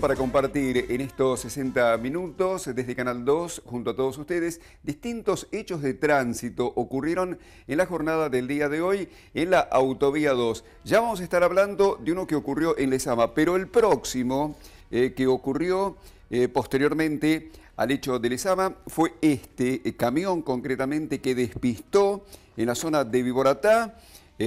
para compartir en estos 60 minutos desde Canal 2 junto a todos ustedes. Distintos hechos de tránsito ocurrieron en la jornada del día de hoy en la Autovía 2. Ya vamos a estar hablando de uno que ocurrió en Lezama... pero el próximo eh, que ocurrió eh, posteriormente al hecho de Lezama... fue este eh, camión concretamente que despistó en la zona de Viboratá,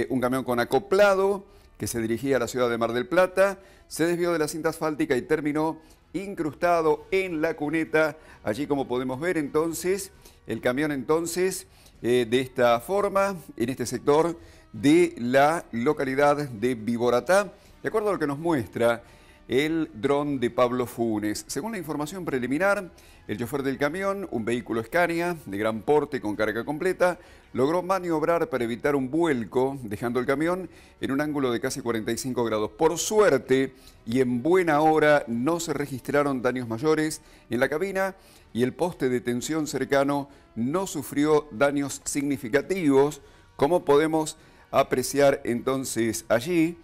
un camión con acoplado que se dirigía a la ciudad de Mar del Plata se desvió de la cinta asfáltica y terminó incrustado en la cuneta. Allí como podemos ver entonces, el camión entonces eh, de esta forma, en este sector de la localidad de Viboratá. De acuerdo a lo que nos muestra el dron de Pablo Funes. Según la información preliminar, el chofer del camión, un vehículo Scania de gran porte con carga completa, logró maniobrar para evitar un vuelco, dejando el camión en un ángulo de casi 45 grados. Por suerte y en buena hora no se registraron daños mayores en la cabina y el poste de tensión cercano no sufrió daños significativos, como podemos apreciar entonces allí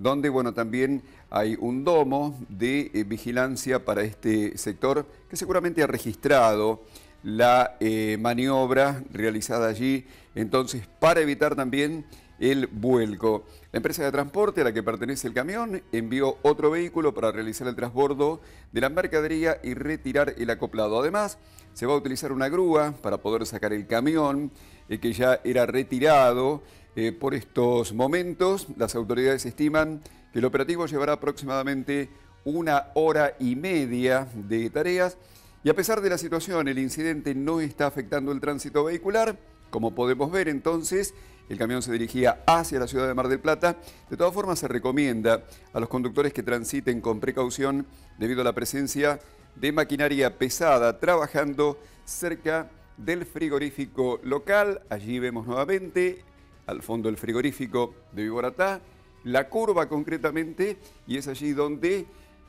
donde bueno, también hay un domo de eh, vigilancia para este sector que seguramente ha registrado la eh, maniobra realizada allí, entonces para evitar también el vuelco. La empresa de transporte a la que pertenece el camión envió otro vehículo para realizar el transbordo de la mercadería y retirar el acoplado. Además, se va a utilizar una grúa para poder sacar el camión eh, que ya era retirado eh, por estos momentos, las autoridades estiman que el operativo llevará aproximadamente una hora y media de tareas y a pesar de la situación, el incidente no está afectando el tránsito vehicular. Como podemos ver entonces, el camión se dirigía hacia la ciudad de Mar del Plata. De todas formas, se recomienda a los conductores que transiten con precaución debido a la presencia de maquinaria pesada trabajando cerca del frigorífico local. Allí vemos nuevamente al fondo del frigorífico de Viboratá, la curva concretamente, y es allí donde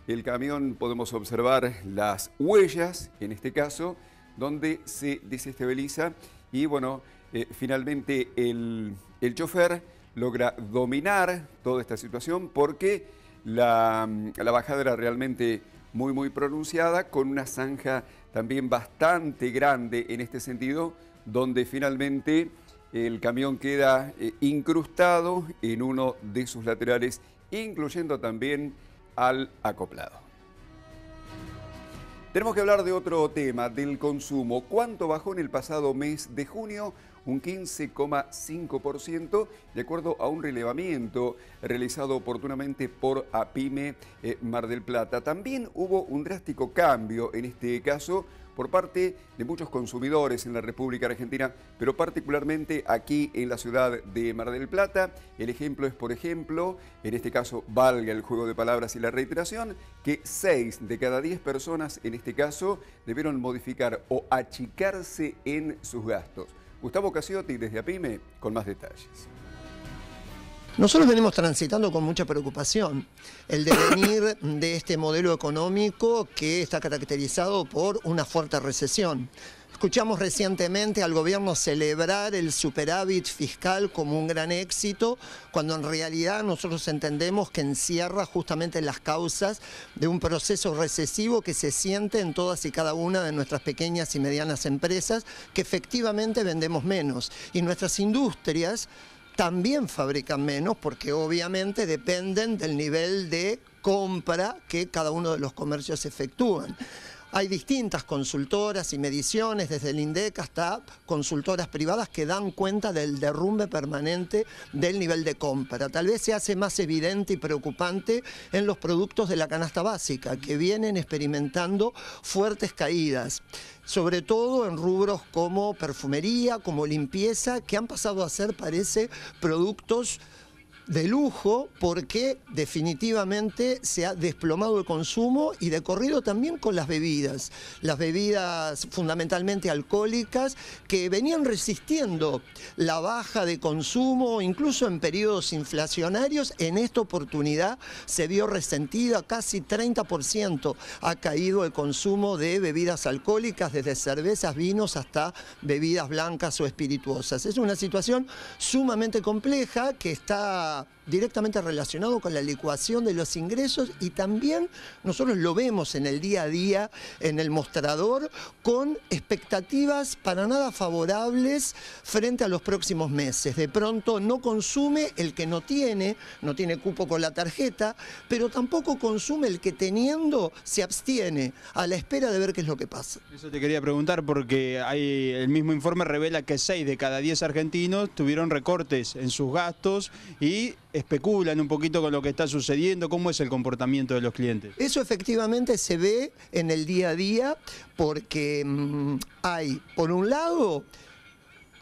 el camión podemos observar las huellas, en este caso, donde se desestabiliza y bueno, eh, finalmente el, chofer logra dominar toda esta situación porque la, la, bajada era realmente muy, muy pronunciada, con una zanja también bastante grande en este sentido, donde finalmente el camión queda eh, incrustado en uno de sus laterales, incluyendo también al acoplado. Tenemos que hablar de otro tema, del consumo. ¿Cuánto bajó en el pasado mes de junio? Un 15,5% de acuerdo a un relevamiento realizado oportunamente por APIME eh, Mar del Plata. También hubo un drástico cambio, en este caso, por parte de muchos consumidores en la República Argentina, pero particularmente aquí en la ciudad de Mar del Plata. El ejemplo es, por ejemplo, en este caso valga el juego de palabras y la reiteración, que 6 de cada 10 personas en este caso debieron modificar o achicarse en sus gastos. Gustavo Casiotti desde APIME con más detalles. Nosotros venimos transitando con mucha preocupación el devenir de este modelo económico que está caracterizado por una fuerte recesión. Escuchamos recientemente al gobierno celebrar el superávit fiscal como un gran éxito, cuando en realidad nosotros entendemos que encierra justamente las causas de un proceso recesivo que se siente en todas y cada una de nuestras pequeñas y medianas empresas, que efectivamente vendemos menos. Y nuestras industrias también fabrican menos porque obviamente dependen del nivel de compra que cada uno de los comercios efectúan. Hay distintas consultoras y mediciones, desde el INDEC hasta consultoras privadas que dan cuenta del derrumbe permanente del nivel de compra. Tal vez se hace más evidente y preocupante en los productos de la canasta básica, que vienen experimentando fuertes caídas sobre todo en rubros como perfumería, como limpieza, que han pasado a ser, parece, productos de lujo porque definitivamente se ha desplomado el consumo y de corrido también con las bebidas, las bebidas fundamentalmente alcohólicas que venían resistiendo la baja de consumo incluso en periodos inflacionarios, en esta oportunidad se vio resentida casi 30% ha caído el consumo de bebidas alcohólicas desde cervezas, vinos hasta bebidas blancas o espirituosas. Es una situación sumamente compleja que está 제가 directamente relacionado con la licuación de los ingresos y también nosotros lo vemos en el día a día, en el mostrador, con expectativas para nada favorables frente a los próximos meses. De pronto no consume el que no tiene, no tiene cupo con la tarjeta, pero tampoco consume el que teniendo se abstiene a la espera de ver qué es lo que pasa. Eso te quería preguntar porque el mismo informe revela que 6 de cada 10 argentinos tuvieron recortes en sus gastos y especulan un poquito con lo que está sucediendo? ¿Cómo es el comportamiento de los clientes? Eso efectivamente se ve en el día a día porque mm, hay, por un lado,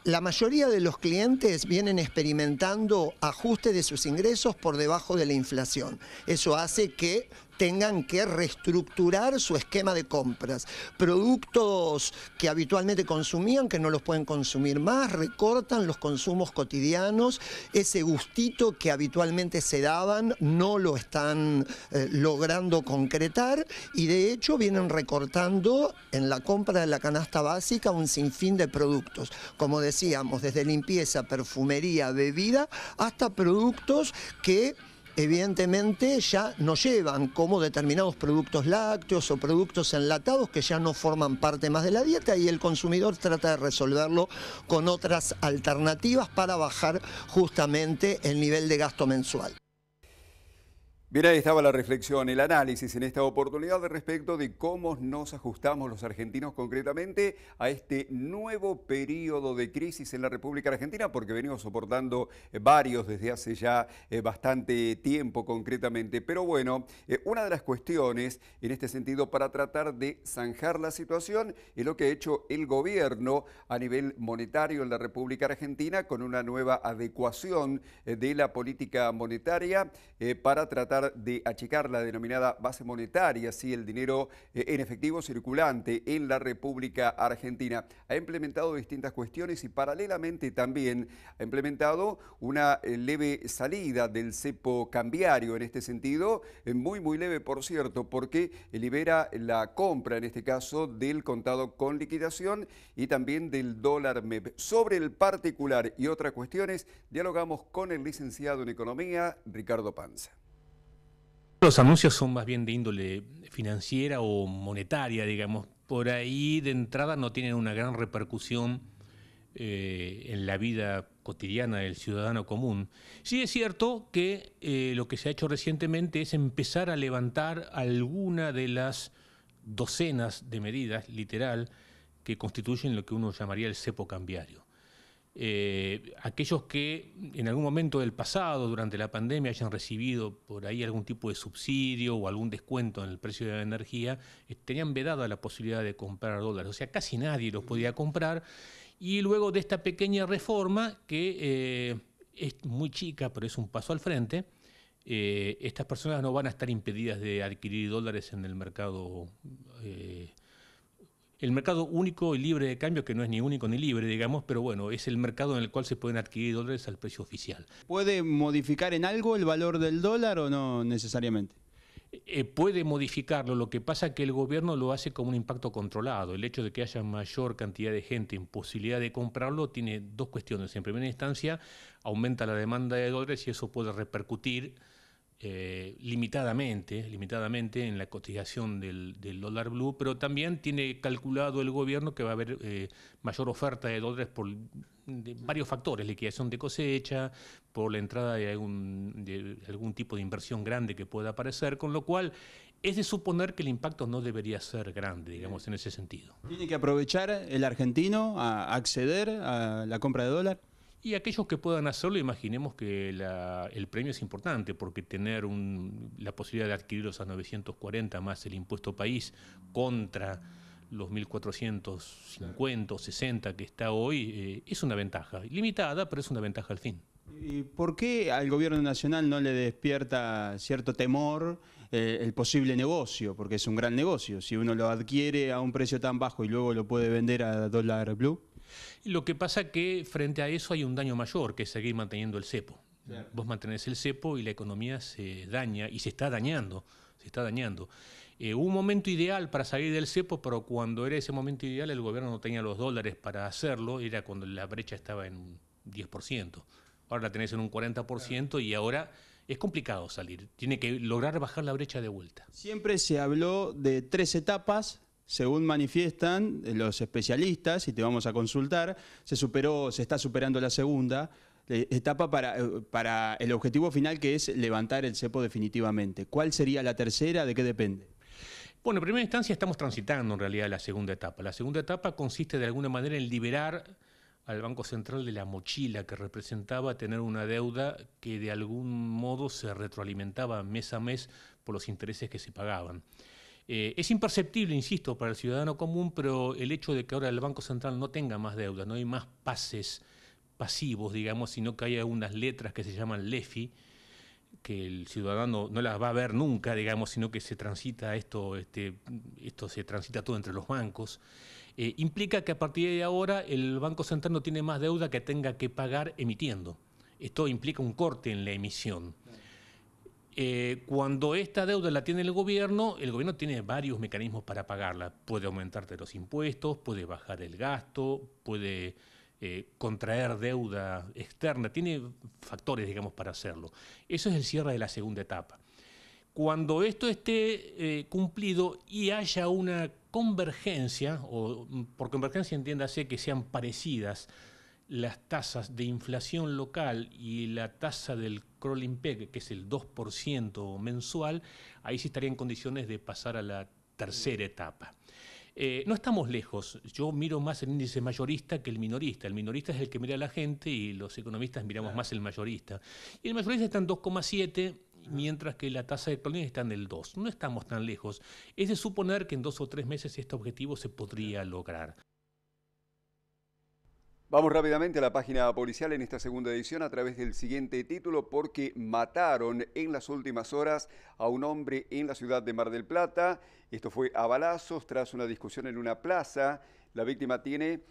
la mayoría de los clientes vienen experimentando ajuste de sus ingresos por debajo de la inflación. Eso hace que tengan que reestructurar su esquema de compras. Productos que habitualmente consumían, que no los pueden consumir más, recortan los consumos cotidianos, ese gustito que habitualmente se daban no lo están eh, logrando concretar y de hecho vienen recortando en la compra de la canasta básica un sinfín de productos, como decíamos, desde limpieza, perfumería, bebida, hasta productos que evidentemente ya no llevan como determinados productos lácteos o productos enlatados que ya no forman parte más de la dieta y el consumidor trata de resolverlo con otras alternativas para bajar justamente el nivel de gasto mensual. Bien, ahí estaba la reflexión, el análisis en esta oportunidad respecto de cómo nos ajustamos los argentinos concretamente a este nuevo periodo de crisis en la República Argentina, porque venimos soportando eh, varios desde hace ya eh, bastante tiempo concretamente. Pero bueno, eh, una de las cuestiones en este sentido para tratar de zanjar la situación es lo que ha hecho el gobierno a nivel monetario en la República Argentina con una nueva adecuación de la política monetaria para tratar de achicar la denominada base monetaria, así el dinero eh, en efectivo circulante en la República Argentina. Ha implementado distintas cuestiones y paralelamente también ha implementado una eh, leve salida del cepo cambiario en este sentido, eh, muy muy leve por cierto, porque libera la compra en este caso del contado con liquidación y también del dólar MEP. Sobre el particular y otras cuestiones, dialogamos con el licenciado en Economía, Ricardo Panza. Los anuncios son más bien de índole financiera o monetaria, digamos. Por ahí de entrada no tienen una gran repercusión eh, en la vida cotidiana del ciudadano común. Sí es cierto que eh, lo que se ha hecho recientemente es empezar a levantar alguna de las docenas de medidas, literal, que constituyen lo que uno llamaría el cepo cambiario. Eh, aquellos que en algún momento del pasado, durante la pandemia, hayan recibido por ahí algún tipo de subsidio o algún descuento en el precio de la energía, eh, tenían vedada la posibilidad de comprar dólares. O sea, casi nadie los podía comprar. Y luego de esta pequeña reforma, que eh, es muy chica, pero es un paso al frente, estas personas no van a estar impedidas de adquirir dólares en el mercado el mercado único y libre de cambio, que no es ni único ni libre, digamos, pero bueno, es el mercado en el cual se pueden adquirir dólares al precio oficial. ¿Puede modificar en algo el valor del dólar o no necesariamente? Eh, puede modificarlo, lo que pasa es que el gobierno lo hace como un impacto controlado. El hecho de que haya mayor cantidad de gente en posibilidad de comprarlo tiene dos cuestiones. En primera instancia, aumenta la demanda de dólares y eso puede repercutir eh, limitadamente, limitadamente en la cotización del, dólar blue, pero también tiene calculado el gobierno que va a haber eh, mayor oferta de dólares por varios factores, liquidación de cosecha, por la entrada de algún, de algún tipo de inversión grande que pueda aparecer, con lo cual es de suponer que el impacto no debería ser grande, digamos, en ese sentido. ¿Tiene que aprovechar el argentino a acceder a la compra de dólar? Y aquellos que puedan hacerlo, imaginemos que el premio es importante, porque tener la posibilidad de adquirir a 940 más el impuesto país contra los 1450 o 60 que está hoy, eh, es una ventaja. Limitada, pero es una ventaja al fin. ¿Y por qué al gobierno nacional no le despierta cierto temor eh, el posible negocio? Porque es un gran negocio. Si uno lo adquiere a un precio tan bajo y luego lo puede vender a dólar blue. Lo que pasa que frente a eso hay un daño mayor, que es seguir manteniendo el cepo. Vos mantenés el cepo y la economía se daña y se está dañando, se está dañando. Eh, un momento ideal para salir del cepo, pero cuando era ese momento ideal el gobierno no tenía los dólares para hacerlo, era cuando la brecha estaba en un 10%. Ahora la tenés en un 40% y ahora es complicado salir. Tiene que lograr bajar la brecha de vuelta. Siempre se habló de tres etapas según manifiestan eh, los especialistas, y te vamos a consultar, se superó, se está superando la segunda eh, etapa para, eh, para el objetivo final que es levantar el cepo definitivamente. ¿Cuál sería la tercera? ¿De qué depende? Bueno, en primera instancia estamos transitando en realidad la segunda etapa. La segunda etapa consiste de alguna manera en liberar al Banco Central de la mochila que representaba tener una deuda que de algún modo se retroalimentaba mes a mes por los intereses que se pagaban. Eh, es imperceptible, insisto, para el ciudadano común, pero el hecho de que ahora el Banco Central no tenga más deuda, no hay más pases pasivos, digamos, sino que hay unas letras que se llaman LEFI, que el ciudadano no las va a ver nunca, digamos, sino que se transita esto, este, esto se transita todo entre los bancos, eh, implica que a partir de ahora el Banco Central no tiene más deuda que tenga que pagar emitiendo. Esto implica un corte en la emisión. Eh, cuando esta deuda la tiene el gobierno, el gobierno tiene varios mecanismos para pagarla. Puede aumentarte los impuestos, puede bajar el gasto, puede eh, contraer deuda externa, tiene factores, digamos, para hacerlo. Eso es el cierre de la segunda etapa. Cuando esto esté eh, cumplido y haya una convergencia, o mm, por convergencia entiéndase que sean parecidas las tasas de inflación local y la tasa del crawling que es el 2% mensual, ahí sí estaría en condiciones de pasar a la tercera etapa. Eh, no estamos lejos. Yo miro más el índice mayorista que el minorista. El minorista es el que mira a la gente y los economistas miramos más el mayorista. Y el mayorista está en 2,7, ah. mientras que la tasa de cloning está en el 2. No estamos tan lejos. Es de suponer que en dos o tres meses este objetivo se podría lograr. Vamos rápidamente a la página policial en esta segunda edición a través del siguiente título porque mataron en las últimas horas a un hombre en la ciudad de Mar del Plata. Esto fue a balazos tras una discusión en una plaza. La víctima tiene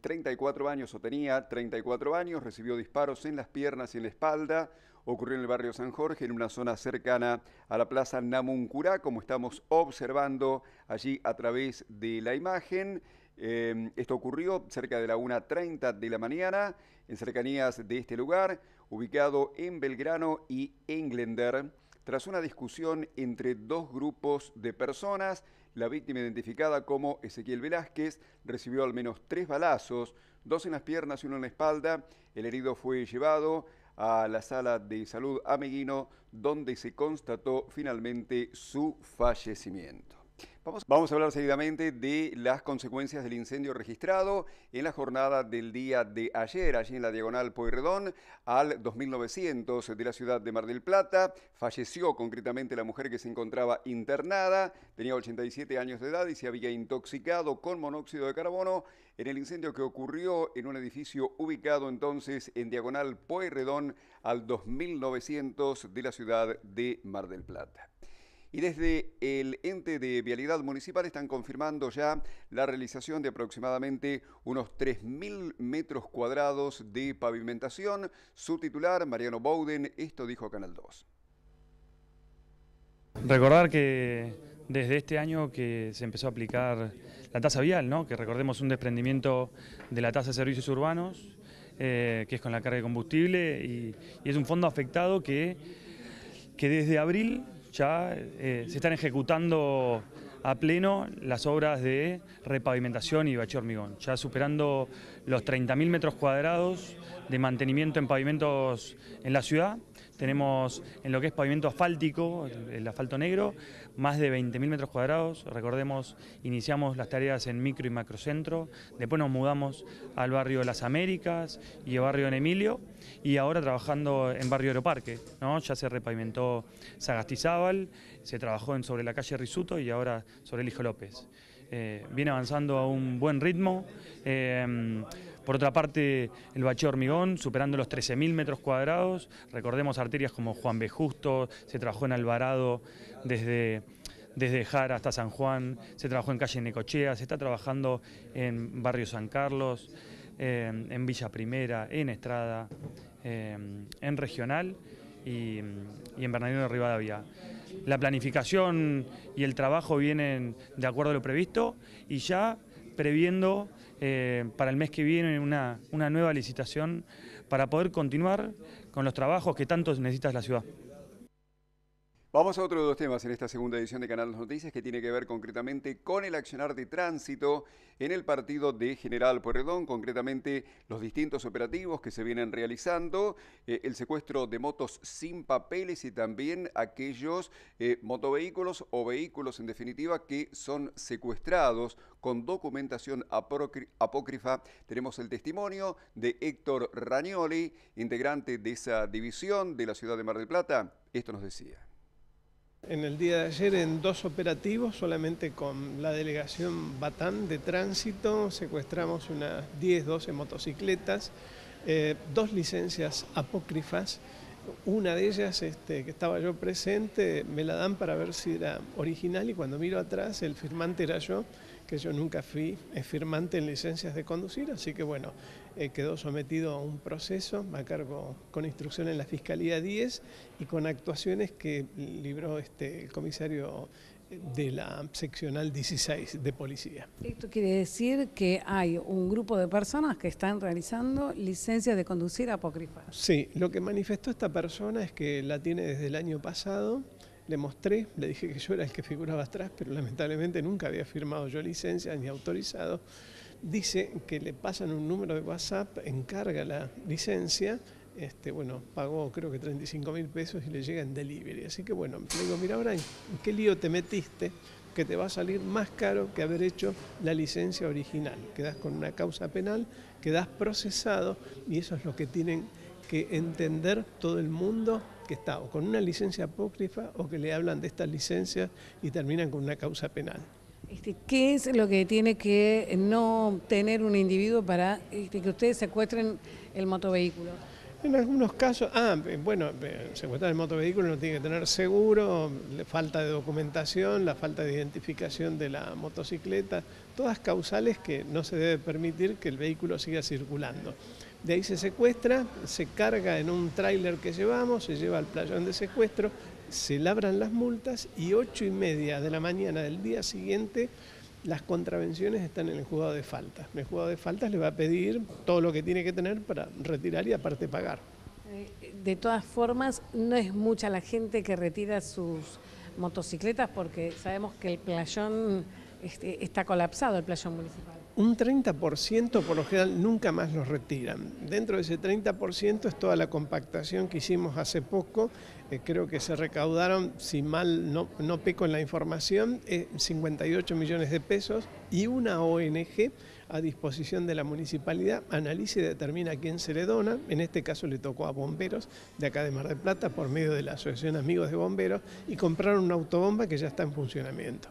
34 em, años o tenía 34 años, recibió disparos en las piernas y en la espalda. Ocurrió en el barrio San Jorge, en una zona cercana a la plaza Namuncurá, como estamos observando allí a través de la imagen. Em, esto ocurrió cerca de la 1.30 de la mañana en cercanías de este lugar, ubicado en Belgrano y Englender. Tras una discusión entre dos grupos de personas, la víctima identificada como Ezequiel Velázquez recibió al menos tres balazos, dos en las piernas y uno en la espalda. El herido fue llevado a la sala de salud Ameguino, donde se constató finalmente su fallecimiento. Vamos, a hablar seguidamente de las consecuencias del incendio registrado en la jornada del día de ayer, allí en la diagonal Pueyrredón, al 2900 de la ciudad de Mar del Plata. Falleció concretamente la mujer que se encontraba internada, tenía 87 años de edad y se había intoxicado con monóxido de carbono en el incendio que ocurrió en un edificio ubicado entonces en diagonal Pueyrredón al 2900 de la ciudad de Mar del Plata. Y desde el ente de vialidad municipal están confirmando ya la realización de aproximadamente unos 3.000 metros cuadrados de pavimentación. Su titular, Mariano Bowden, esto dijo Canal 2. Recordar que desde este año que se empezó a aplicar la tasa vial, ¿no? que recordemos un desprendimiento de la tasa de servicios urbanos, eh, que es con la carga de combustible, y, es un fondo afectado que, que desde abril ya eh, se están ejecutando a pleno las obras de repavimentación y bache hormigón, ya superando los 30.000 metros cuadrados de mantenimiento en pavimentos en la ciudad. Tenemos en lo que es pavimento asfáltico, el asfalto negro, más de 20.000 metros cuadrados. Recordemos, iniciamos las tareas en micro y macrocentro, después nos mudamos al barrio Las Américas y al barrio en Emilio, y ahora trabajando en barrio Aeroparque. ¿no? Ya se repavimentó Sagastizábal, se trabajó en, sobre la calle Risuto y ahora sobre el Hijo López. Eh, viene avanzando a un buen ritmo. Em, por otra parte, el bacheo hormigón, superando los 13.000 metros cuadrados. Recordemos arterias como Juan B. Justo, se trabajó en Alvarado desde, desde Jara hasta San Juan, se trabajó en calle Necochea, se está trabajando en barrio San Carlos, en Villa Primera, en Estrada, em, en Regional y, en Bernardino de Rivadavia. La planificación y el trabajo vienen de acuerdo a lo previsto y ya previendo eh, para el mes que viene una, una nueva licitación para poder continuar con los trabajos que tanto necesita la ciudad. Vamos a otro de los temas en esta segunda edición de Canal Noticias que tiene que ver concretamente con el accionar de tránsito en el partido de General Pueyrredón, concretamente los distintos operativos que se vienen realizando, eh, el secuestro de motos sin papeles y también aquellos eh, motovehículos o vehículos en definitiva que son secuestrados con documentación apócrifa. Tenemos el testimonio de Héctor Ragnoli, integrante de esa división de la ciudad de Mar del Plata. Esto nos decía en el día de ayer en dos operativos, solamente con la delegación Batán de tránsito, secuestramos unas 10, 12 motocicletas, eh, dos licencias apócrifas. Una de ellas, este, que estaba yo presente, me la dan para ver si era original y cuando miro atrás el firmante era yo que yo nunca fui eh, firmante en licencias de conducir, así que bueno, eh, quedó sometido a un proceso a cargo con instrucción en la Fiscalía 10 y con actuaciones que libró este, el comisario de la seccional 16 de policía. Esto quiere decir que hay un grupo de personas que están realizando licencias de conducir apócrifas. Sí, lo que manifestó esta persona es que la tiene desde el año pasado le mostré, le dije que yo era el que figuraba atrás, pero lamentablemente nunca había firmado yo licencia ni autorizado. Dice que le pasan un número de WhatsApp, encarga la licencia, este, bueno, pagó creo que 35 mil pesos y le llega en delivery. Así que bueno, le digo, mira en ¿qué lío te metiste? que te va a salir más caro que haber hecho la licencia original. Quedas con una causa penal, quedas procesado y eso es lo que tienen que entender todo el mundo que está o con una licencia apócrifa o que le hablan de estas licencias y terminan con una causa penal. Este, ¿Qué es lo que tiene que no tener un individuo para este, que ustedes secuestren el motovehículo? En algunos casos, ah, eh, bueno, eh, secuestrar el motovehículo no tiene que tener seguro, falta de documentación, la falta de identificación de la motocicleta, todas causales que no se debe permitir que el vehículo siga circulando. De ahí se secuestra, se carga en un tráiler que llevamos, se lleva al playón de secuestro, se labran las multas y ocho y media de la mañana del día siguiente las contravenciones están en el juzgado de faltas. El juzgado de faltas le va a pedir todo lo que tiene que tener para retirar y aparte pagar. De todas formas, no es mucha la gente que retira sus motocicletas porque sabemos que el playón este, está colapsado, el playón municipal un 30% por lo general nunca más los retiran. Dentro de ese 30% es toda la compactación que hicimos hace poco. Eh, creo que se recaudaron, si mal no, peco en la información, 58 eh, millones de pesos y una ONG a disposición de la municipalidad analiza y determina quién se le dona. En este caso le tocó a bomberos de acá de Mar del Plata por medio de la Asociación Amigos de Bomberos y compraron una autobomba que ya está en funcionamiento.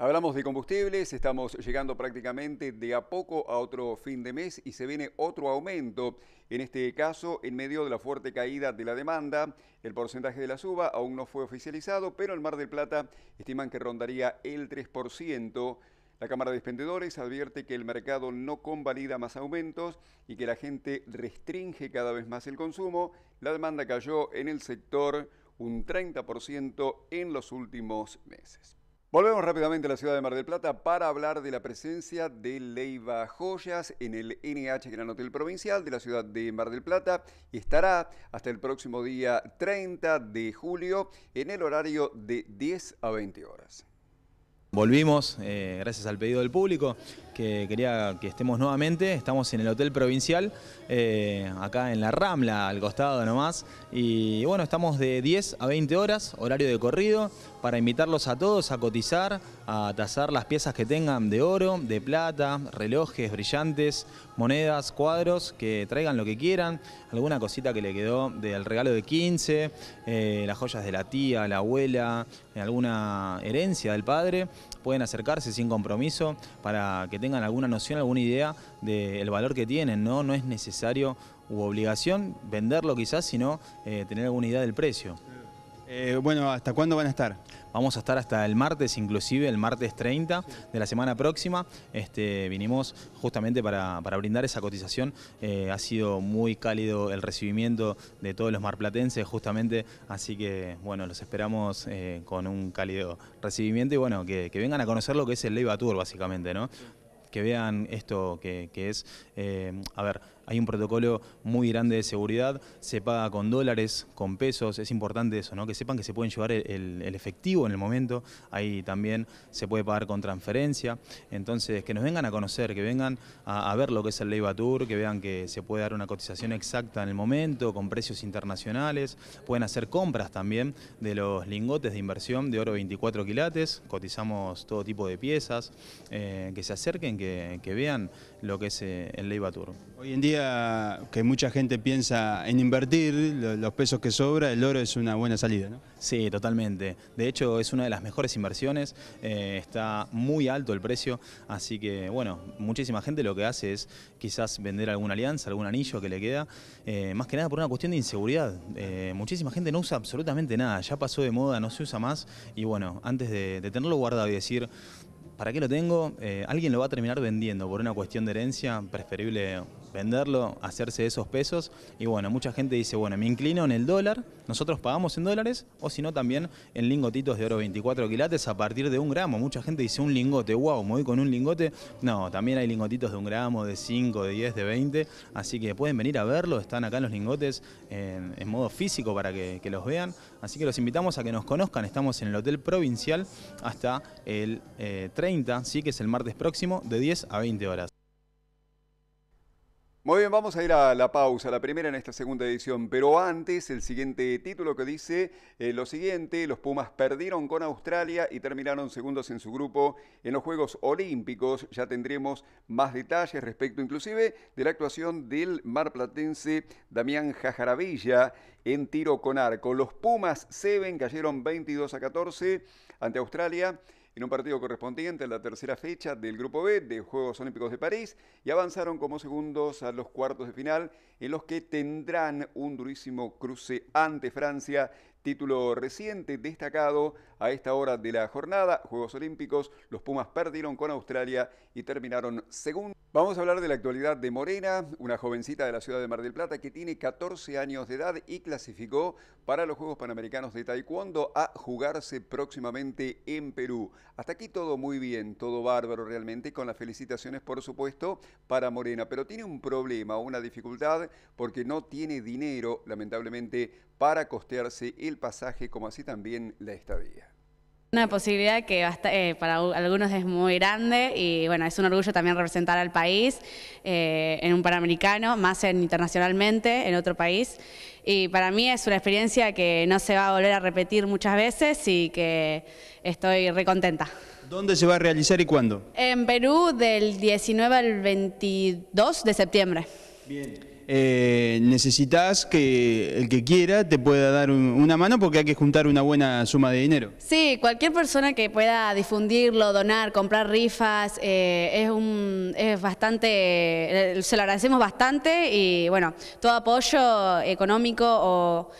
Hablamos de combustibles, estamos llegando prácticamente de a poco a otro fin de mes y se viene otro aumento. En este caso, en medio de la fuerte caída de la demanda, el porcentaje de la suba aún no fue oficializado, pero el Mar del Plata estiman que rondaría el 3%. La Cámara de Expendedores advierte que el mercado no convalida más aumentos y que la gente restringe cada vez más el consumo. La demanda cayó en el sector un 30% en los últimos meses. Volvemos rápidamente a la ciudad de Mar del Plata para hablar de la presencia de Leiva Joyas en el NH Gran Hotel Provincial de la ciudad de Mar del Plata. y Estará hasta el próximo día 30 de julio en el horario de 10 a 20 horas. Volvimos, eh, gracias al pedido del público que quería que estemos nuevamente. Estamos en el Hotel Provincial, eh, acá en la Ramla, al costado nomás. Y bueno, estamos de 10 a 20 horas, horario de corrido, para invitarlos a todos a cotizar, a tasar las piezas que tengan de oro, de plata, relojes, brillantes, monedas, cuadros, que traigan lo que quieran, alguna cosita que le quedó del regalo de 15, eh, las joyas de la tía, la abuela, alguna herencia del padre. Pueden acercarse sin compromiso para que tengan tengan alguna noción, alguna idea del valor que tienen, ¿no? No es necesario u obligación venderlo quizás, sino eh, tener alguna idea del precio. Eh, bueno, ¿hasta cuándo van a estar? Vamos a estar hasta el martes, inclusive el martes 30 de la semana próxima. Este, vinimos justamente para, brindar esa cotización. Eh, ha sido muy cálido el recibimiento de todos los marplatenses, justamente. Así que, bueno, los esperamos con un cálido recibimiento y, bueno, que, vengan a conocer lo que es el Ley Tour, básicamente, ¿no? que vean esto que, es, eh, a ver, hay un protocolo muy grande de seguridad, se paga con dólares, con pesos, es importante eso, ¿no? que sepan que se pueden llevar el, efectivo en el momento, ahí también se puede pagar con transferencia, entonces que nos vengan a conocer, que vengan a, ver lo que es el Leiva Tour, que vean que se puede dar una cotización exacta en el momento, con precios internacionales, pueden hacer compras también de los lingotes de inversión de oro 24 quilates, cotizamos todo tipo de piezas, eh, que se acerquen, que, vean lo que es eh, el Leiva Tour. Hoy en día que mucha gente piensa en invertir los pesos que sobra, el oro es una buena salida, ¿no? Sí, totalmente. De hecho, es una de las mejores inversiones, eh, está muy alto el precio, así que, bueno, muchísima gente lo que hace es quizás vender alguna alianza, algún anillo que le queda, eh, más que nada por una cuestión de inseguridad. Eh, muchísima gente no usa absolutamente nada, ya pasó de moda, no se usa más, y bueno, antes de, de tenerlo guardado y decir... ¿Para qué lo tengo? alguien lo va a terminar vendiendo por una cuestión de herencia, preferible venderlo, hacerse esos pesos. Y bueno, mucha gente dice, bueno, me inclino en el dólar, nosotros pagamos en dólares, o si no también en lingotitos de oro 24 quilates a partir de un gramo. Mucha gente dice, un lingote, wow, me voy con un lingote. No, también hay lingotitos de un gramo, de 5, de 10, de 20, así que pueden venir a verlo, están acá en los lingotes en, modo físico para que, los vean. Así que los invitamos a que nos conozcan, estamos en el Hotel Provincial hasta el 30, eh, sí que es el martes próximo, de 10 a 20 horas. Muy bien, vamos a ir a la pausa, la primera en esta segunda edición, pero antes el siguiente título que dice eh, lo siguiente, los Pumas perdieron con Australia y terminaron segundos en su grupo en los Juegos Olímpicos, ya tendremos más detalles respecto inclusive de la actuación del marplatense Damián Jajaravilla en tiro con arco. Los Pumas se ven, cayeron 22 a 14 ante Australia en un partido correspondiente a la tercera fecha del Grupo B de Juegos Olímpicos de París y avanzaron como segundos a los cuartos de final en los que tendrán un durísimo cruce ante Francia. Título reciente destacado a esta hora de la jornada, Juegos Olímpicos, los Pumas perdieron con Australia y terminaron segundo. Vamos a hablar de la actualidad de Morena, una jovencita de la ciudad de Mar del Plata que tiene 14 años de edad y clasificó para los Juegos Panamericanos de Taekwondo a jugarse próximamente en Perú. Hasta aquí todo muy bien, todo bárbaro realmente, con las felicitaciones por supuesto para Morena, pero tiene un problema, una dificultad, porque no tiene dinero lamentablemente para costearse el pasaje como así también la estadía. Una posibilidad que eh, para algunos es muy grande y bueno, es un orgullo también representar al país eh, en un Panamericano, más en, internacionalmente en otro país. Y para mí es una experiencia que no se va a volver a repetir muchas veces y que estoy recontenta. ¿Dónde se va a realizar y cuándo? En Perú del 19 al 22 de septiembre. Bien. Eh, necesitas que el que quiera te pueda dar una mano porque hay que juntar una buena suma de dinero. Sí, cualquier persona que pueda difundirlo, donar, comprar rifas, eh, es, un, bastante, eh, se lo agradecemos bastante y bueno, todo apoyo económico o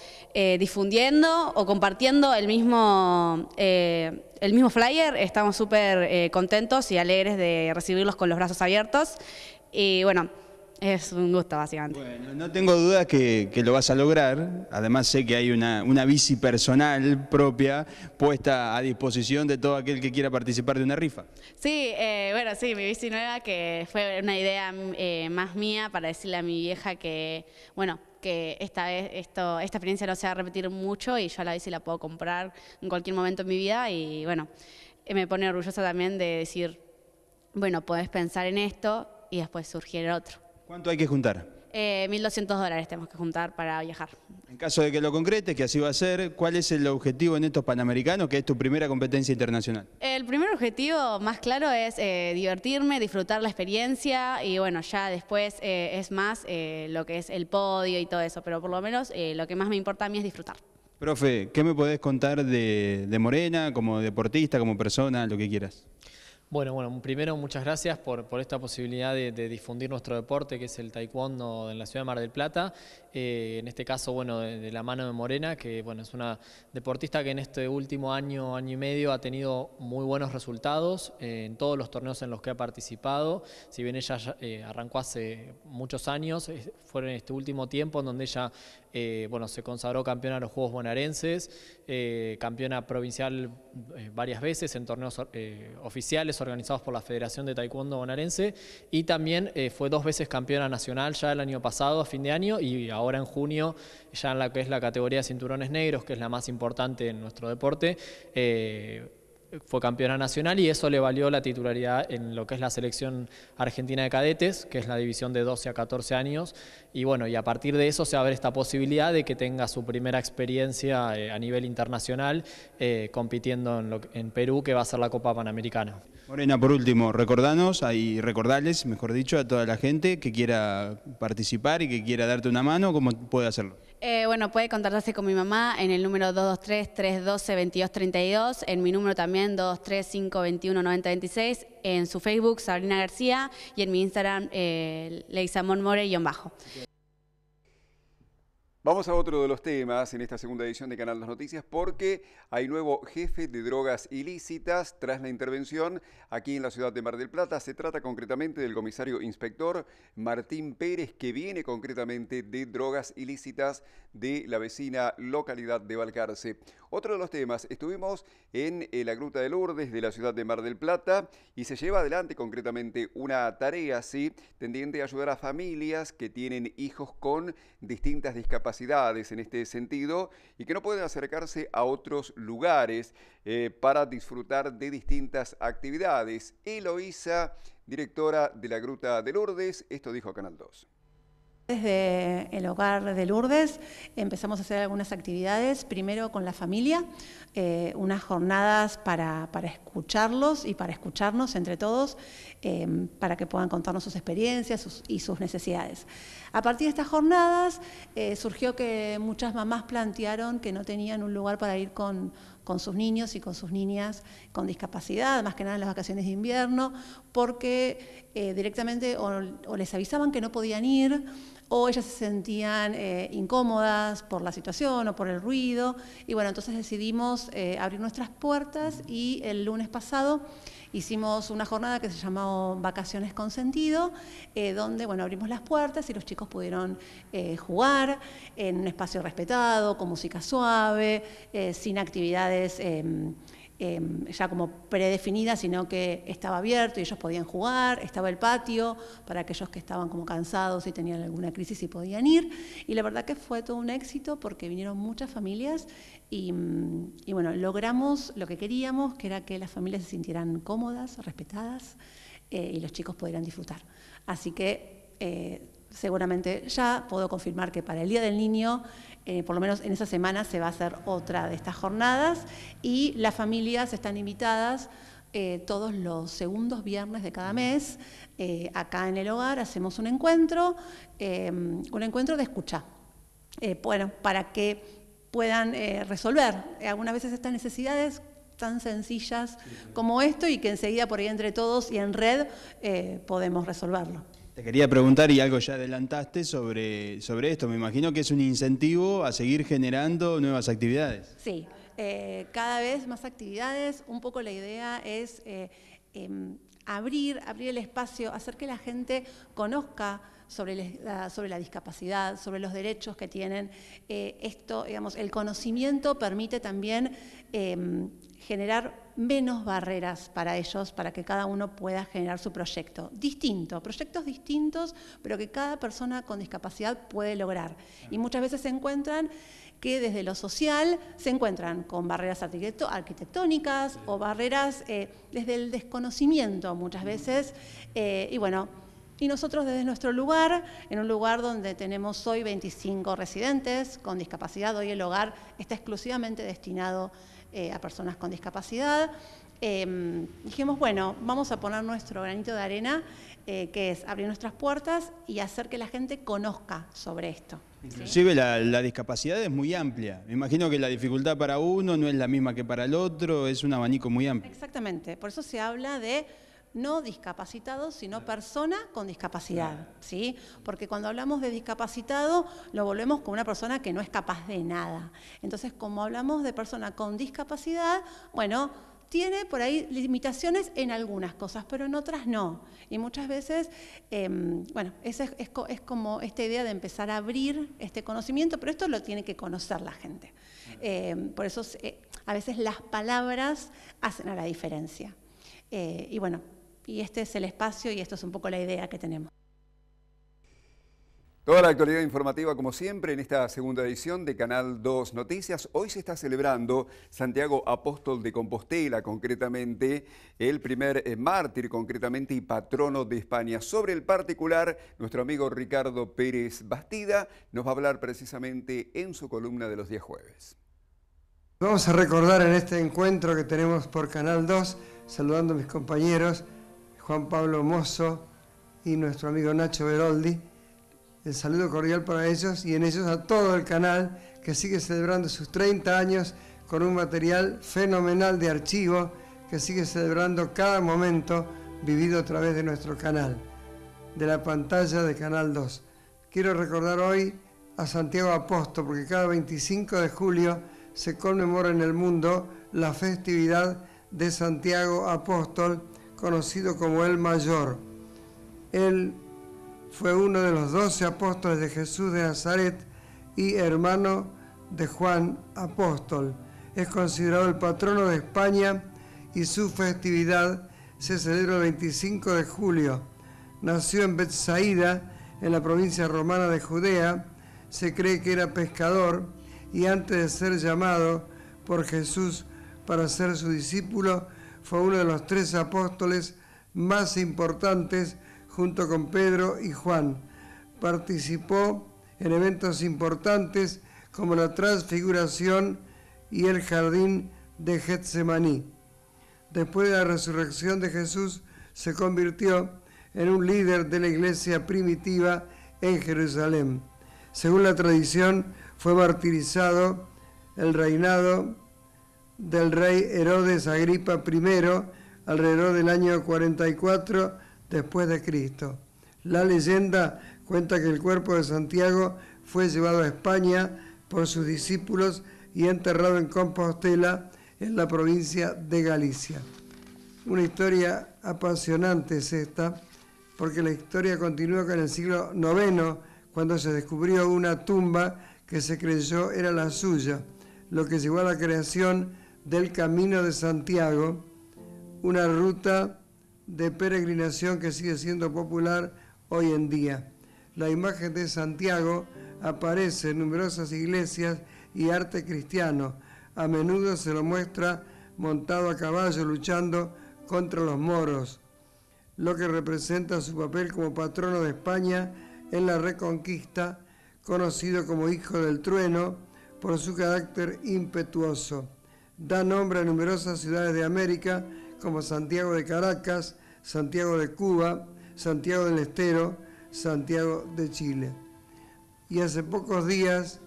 difundiendo o compartiendo el mismo el mismo flyer, estamos súper contentos y alegres de recibirlos con los brazos abiertos. Y bueno, es un gusto, básicamente. Bueno, no tengo duda que, lo vas a lograr. Además, sé que hay una, bici personal propia puesta a disposición de todo aquel que quiera participar de una rifa. Sí, eh, bueno, sí, mi bici nueva, que fue una idea eh, más mía para decirle a mi vieja que, bueno, que esta esto, esta experiencia no se va a repetir mucho y yo la bici la puedo comprar en cualquier momento en mi vida y, bueno, eh, me pone orgullosa también de decir, bueno, podés pensar en esto y después surgir el otro. ¿Cuánto hay que juntar? 1.200 eh, dólares tenemos que juntar para viajar. En caso de que lo concretes, que así va a ser, ¿cuál es el objetivo en estos Panamericanos, que es tu primera competencia internacional? El primer objetivo más claro es eh, divertirme, disfrutar la experiencia y bueno, ya después eh, es más lo que es el podio y todo eso, pero por lo menos lo que más me importa a mí es disfrutar. Profe, ¿qué me podés contar de Morena como deportista, como persona, lo que quieras? Bueno, bueno, primero muchas gracias por, por esta posibilidad de, de, difundir nuestro deporte, que es el taekwondo en la ciudad de Mar del Plata, eh, en este caso, bueno, de, la mano de Morena, que bueno, es una deportista que en este último año, año y medio ha tenido muy buenos resultados eh, en todos los torneos en los que ha participado. Si bien ella eh, arrancó hace muchos años, fue en este último tiempo en donde ella bueno, se consagró campeona de los Juegos Bonaerenses, campeona provincial varias veces en torneos oficiales organizados por la Federación de Taekwondo Bonaerense y también fue dos veces campeona nacional ya el año pasado, a fin de año, y ahora en junio, ya en la que es la categoría de cinturones negros, que es la más importante en nuestro deporte, eh, fue campeona nacional y eso le valió la titularidad en lo que es la selección argentina de cadetes, que es la división de 12 a 14 años. Y bueno, y a partir de eso se abre esta posibilidad de que tenga su primera experiencia eh, a nivel internacional eh, compitiendo en, Perú, que va a ser la Copa Panamericana. Morena, por último, recordanos y recordarles, mejor dicho, a toda la gente que quiera participar y que quiera darte una mano, ¿cómo puede hacerlo? Eh, bueno, puede contactarse con mi mamá en el número 223-312-2232, en mi número también 223-521-9026, en su Facebook Sabrina García y en mi Instagram eh, Leisamón More-bajo. Vamos a otro de los temas en esta segunda edición de Canal Las Noticias porque hay nuevo jefe de drogas ilícitas tras la intervención aquí en la ciudad de Mar del Plata. Se trata concretamente del comisario inspector Martín Pérez que viene concretamente de drogas ilícitas de la vecina localidad de Balcarce. Otro de los temas, estuvimos en eh, la Gruta de Lourdes de la ciudad de Mar del Plata y se lleva adelante concretamente una tarea, sí, tendiente a ayudar a familias que tienen hijos con distintas discapacidades en este sentido y que no pueden acercarse a otros lugares eh, para disfrutar de distintas actividades. Eloísa, directora de la Gruta de Lourdes, esto dijo Canal 2. Desde el hogar de Lourdes empezamos a hacer algunas actividades, primero con la familia, eh, unas jornadas para, escucharlos y para escucharnos entre todos, em, para que puedan contarnos sus experiencias y sus necesidades. A partir de estas jornadas eh, surgió que muchas mamás plantearon que no tenían un lugar para ir con, con sus niños y con sus niñas con discapacidad, más que nada en las vacaciones de invierno, porque eh, directamente o les avisaban que no podían ir, o ellas se sentían eh, incómodas por la situación o por el ruido. Y bueno, entonces decidimos eh, abrir nuestras puertas y el lunes pasado hicimos una jornada que se llamó Vacaciones con Sentido, eh, donde bueno, abrimos las puertas y los chicos pudieron jugar en un espacio respetado, con música suave, sin actividades em, Em, ya como predefinida, sino que estaba abierto y ellos podían jugar, estaba el patio para aquellos que estaban como cansados y tenían alguna crisis y podían ir. Y la verdad que fue todo un éxito porque vinieron muchas familias y, mm, bueno, logramos lo que queríamos, que era que las familias se sintieran cómodas, respetadas eh, y los chicos pudieran disfrutar. Así que... Eh, seguramente ya puedo confirmar que para el Día del Niño eh, por lo menos en esa semana se va a hacer otra de estas jornadas y las familias están invitadas eh, todos los segundos viernes de cada mes. Eh, acá en el hogar hacemos un encuentro, un encuentro de escucha, bueno, para que puedan resolver algunas veces estas necesidades tan sencillas como esto y que enseguida por ahí entre todos y en red podemos resolverlo. Te quería preguntar, y algo ya adelantaste sobre, sobre esto, me imagino que es un incentivo a seguir generando nuevas actividades. Sí, eh, cada vez más actividades, un poco la idea es eh, em, abrir, abrir el espacio, hacer que la gente conozca sobre la, sobre la discapacidad, sobre los derechos que tienen. Eh, esto, digamos, el conocimiento permite también em, generar menos barreras para ellos, para que cada uno pueda generar su proyecto. Distinto, proyectos distintos, pero que cada persona con discapacidad puede lograr. Y muchas veces se encuentran que desde lo social se encuentran con barreras arquitectónicas o barreras eh, desde el desconocimiento muchas veces. Eh, y bueno, y nosotros desde nuestro lugar, en un lugar donde tenemos hoy 25 residentes con discapacidad, hoy el hogar está exclusivamente destinado a eh, a personas con discapacidad. Em, dijimos, bueno, vamos a poner nuestro granito de arena, eh, que es abrir nuestras puertas y hacer que la gente conozca sobre esto. Inclusive la, la, discapacidad es muy amplia. Me imagino que la dificultad para uno no es la misma que para el otro, es un abanico muy amplio. Exactamente, por eso se habla de no discapacitado, sino persona con discapacidad, ¿sí? Porque cuando hablamos de discapacitado, lo volvemos con una persona que no es capaz de nada. Entonces, como hablamos de persona con discapacidad, bueno, tiene por ahí limitaciones en algunas cosas, pero en otras no. Y muchas veces, em, bueno, es, es, como esta idea de empezar a abrir este conocimiento, pero esto lo tiene que conocer la gente. Em, por eso eh, a veces las palabras hacen a la diferencia. Eh, y bueno, y este es el espacio y esto es un poco la idea que tenemos. Toda la actualidad informativa, como siempre, en esta segunda edición de Canal 2 Noticias. Hoy se está celebrando Santiago Apóstol de Compostela, concretamente, el primer eh, mártir, concretamente, y patrono de España. Sobre el particular, nuestro amigo Ricardo Pérez Bastida nos va a hablar precisamente en su columna de los días jueves. Vamos a recordar en este encuentro que tenemos por Canal 2, saludando a mis compañeros, Juan Pablo Mozo y nuestro amigo Nacho Beroldi. El saludo cordial para ellos y en ellos a todo el canal que sigue celebrando sus 30 años con un material fenomenal de archivo que sigue celebrando cada momento vivido a través de nuestro canal, de la pantalla de Canal 2. Quiero recordar hoy a Santiago Apóstol porque cada 25 de julio se conmemora en el mundo la festividad de Santiago Apóstol conocido como el Mayor. Él fue uno de los doce apóstoles de Jesús de Nazaret y hermano de Juan Apóstol. Es considerado el patrono de España y su festividad se celebra el 25 de julio. Nació en Betsaida, en la provincia romana de Judea. Se cree que era pescador y antes de ser llamado por Jesús para ser su discípulo, fue uno de los tres apóstoles más importantes junto con Pedro y Juan. Participó en eventos importantes como la transfiguración y el jardín de Getsemaní. Después de la resurrección de Jesús, se convirtió en un líder de la iglesia primitiva en Jerusalén. Según la tradición, fue martirizado el reinado del rey Herodes Agripa I alrededor del año 44 después de Cristo. La leyenda cuenta que el cuerpo de Santiago fue llevado a España por sus discípulos y enterrado en Compostela, en la provincia de Galicia. Una historia apasionante es esta, porque la historia continúa con el siglo IX, cuando se descubrió una tumba que se creyó era la suya, lo que llevó a la creación del Camino de Santiago, una ruta de peregrinación que sigue siendo popular hoy en día. La imagen de Santiago aparece en numerosas iglesias y arte cristiano. A menudo se lo muestra montado a caballo luchando contra los moros, lo que representa su papel como patrono de España en la Reconquista, conocido como Hijo del Trueno por su carácter impetuoso da nombre a numerosas ciudades de América como Santiago de Caracas, Santiago de Cuba, Santiago del Estero, Santiago de Chile. Y hace pocos días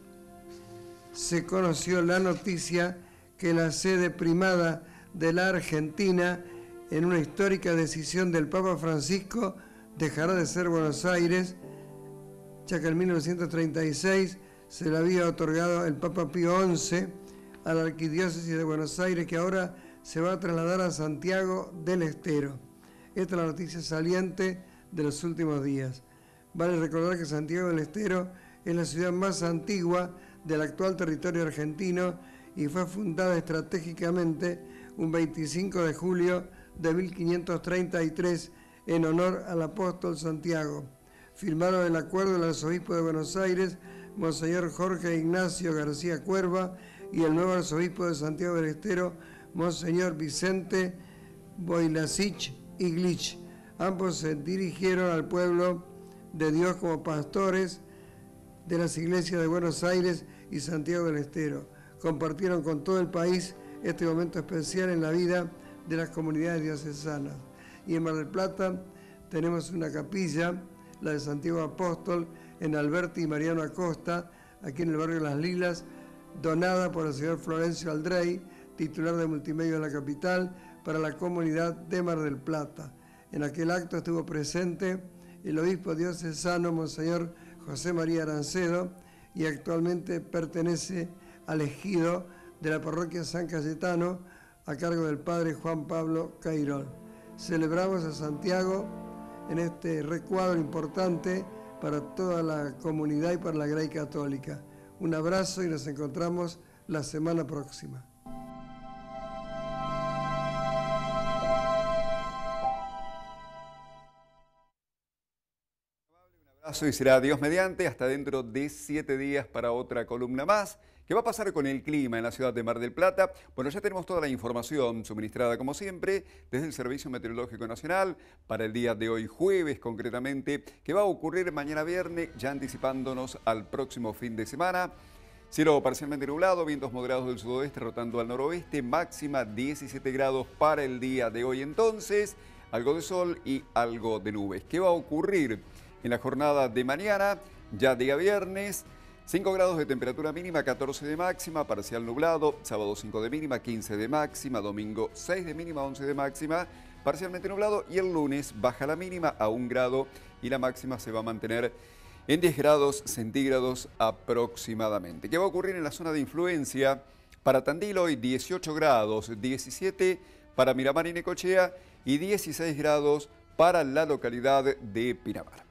se conoció la noticia que la sede primada de la Argentina en una histórica decisión del Papa Francisco dejará de ser Buenos Aires, ya que en 1936 se le había otorgado el Papa Pío XI a la Arquidiócesis de Buenos Aires, que ahora se va a trasladar a Santiago del Estero. Esta es la noticia saliente de los últimos días. Vale recordar que Santiago del Estero es la ciudad más antigua del actual territorio argentino y fue fundada estratégicamente un 25 de julio de 1533 en honor al apóstol Santiago. Firmaron el acuerdo el arzobispo de Buenos Aires, Monseñor Jorge Ignacio García Cuerva, y el nuevo arzobispo de Santiago del Estero, Monseñor Vicente Boilasich Glitch, Ambos se dirigieron al pueblo de Dios como pastores de las iglesias de Buenos Aires y Santiago del Estero. Compartieron con todo el país este momento especial en la vida de las comunidades diocesanas. Y en Mar del Plata tenemos una capilla, la de Santiago Apóstol, en Alberti y Mariano Acosta, aquí en el barrio Las Lilas, donada por el señor Florencio Aldrey, titular de Multimedia de la capital, para la comunidad de Mar del Plata. En aquel acto estuvo presente el obispo diocesano Monseñor José María Arancedo y actualmente pertenece al ejido de la parroquia San Cayetano a cargo del padre Juan Pablo Cairón. Celebramos a Santiago en este recuadro importante para toda la comunidad y para la Grey Católica. Un abrazo y nos encontramos la semana próxima. y será Dios mediante hasta dentro de siete días para otra columna más. ¿Qué va a pasar con el clima en la ciudad de Mar del Plata? Bueno, ya tenemos toda la información suministrada, como siempre, desde el Servicio Meteorológico Nacional para el día de hoy, jueves concretamente, ¿Qué va a ocurrir mañana viernes, ya anticipándonos al próximo fin de semana. Cielo parcialmente nublado, vientos moderados del sudoeste rotando al noroeste, máxima 17 grados para el día de hoy entonces, algo de sol y algo de nubes. ¿Qué va a ocurrir? en la jornada de mañana, ya día viernes. 5 grados de temperatura mínima, 14 de máxima, parcial nublado, sábado 5 de mínima, 15 de máxima, domingo 6 de mínima, 11 de máxima, parcialmente nublado y el lunes baja la mínima a 1 grado y la máxima se va a mantener en 10 grados centígrados aproximadamente. ¿Qué va a ocurrir en la zona de influencia? Para Tandil hoy 18 grados, 17 para Miramar y Necochea y 16 grados para la localidad de Pinamar.